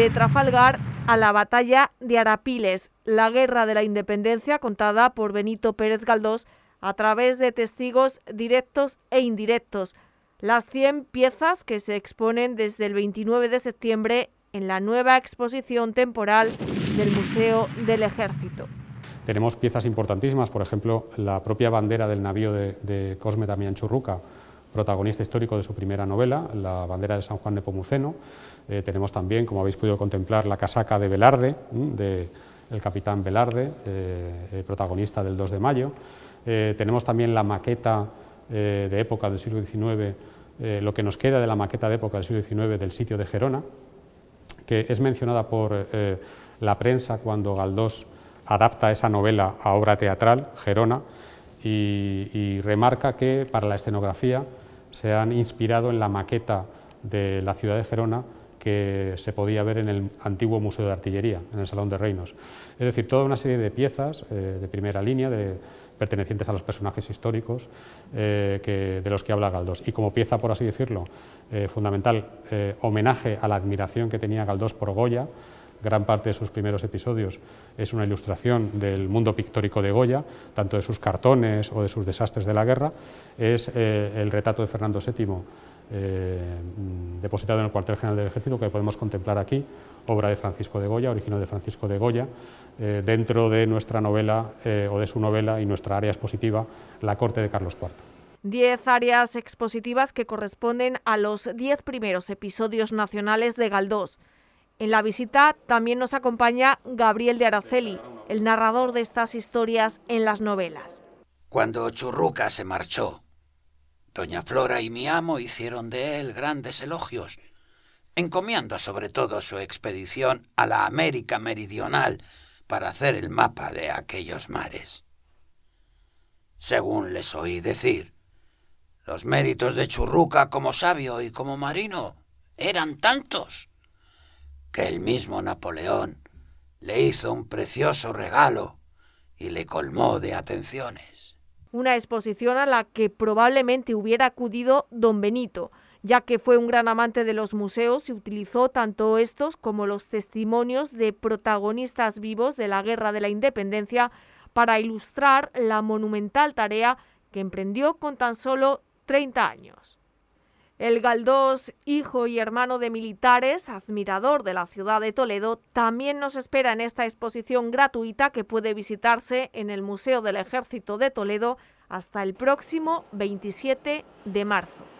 de Trafalgar a la batalla de Arapiles, la guerra de la independencia contada por Benito Pérez Galdós a través de testigos directos e indirectos. Las 100 piezas que se exponen desde el 29 de septiembre en la nueva exposición temporal del Museo del Ejército. Tenemos piezas importantísimas, por ejemplo, la propia bandera del navío de, de Cosme Damián Churruca, protagonista histórico de su primera novela, La bandera de San Juan Nepomuceno. Eh, tenemos también, como habéis podido contemplar, la casaca de Velarde, de el capitán Velarde, eh, protagonista del 2 de mayo. Eh, tenemos también la maqueta de época del siglo XIX, lo que nos queda de la maqueta de época del siglo XIX del sitio de Gerona, que es mencionada por la prensa cuando Galdós adapta esa novela a obra teatral, Gerona, y, remarca que para la escenografía se han inspirado en la maqueta de la ciudad de Gerona que se podía ver en el antiguo Museo de Artillería, en el Salón de Reinos. Es decir, toda una serie de piezas eh, de primera línea, de, pertenecientes a los personajes históricos eh, de los que habla Galdós. Y como pieza, por así decirlo, eh, fundamental, homenaje a la admiración que tenía Galdós por Goya, gran parte de sus primeros episodios es una ilustración del mundo pictórico de Goya, tanto de sus cartones o de sus desastres de la guerra, es eh, el retrato de Fernando VII eh, mm, depositado en el cuartel general del ejército que podemos contemplar aquí, obra de Francisco de Goya, original de Francisco de Goya, eh, dentro de nuestra novela o de su novela y nuestra área expositiva, La corte de Carlos IV. Diez áreas expositivas que corresponden a los diez primeros episodios nacionales de Galdós. En la visita también nos acompaña Gabriel de Araceli, el narrador de estas historias en las novelas. Cuando Churruca se marchó, doña Flora y mi amo hicieron de él grandes elogios, encomiando sobre todo su expedición a la América Meridional para hacer el mapa de aquellos mares. Según les oí decir, los méritos de Churruca como sabio y como marino eran tantos que el mismo Napoleón le hizo un precioso regalo y le colmó de atenciones. Una exposición a la que probablemente hubiera acudido don Benito, ya que fue un gran amante de los museos y utilizó tanto estos como los testimonios de protagonistas vivos de la Guerra de la Independencia para ilustrar la monumental tarea que emprendió con tan solo 30 años. El Galdós, hijo y hermano de militares, admirador de la ciudad de Toledo, también nos espera en esta exposición gratuita que puede visitarse en el Museo del Ejército de Toledo hasta el próximo 27 de marzo.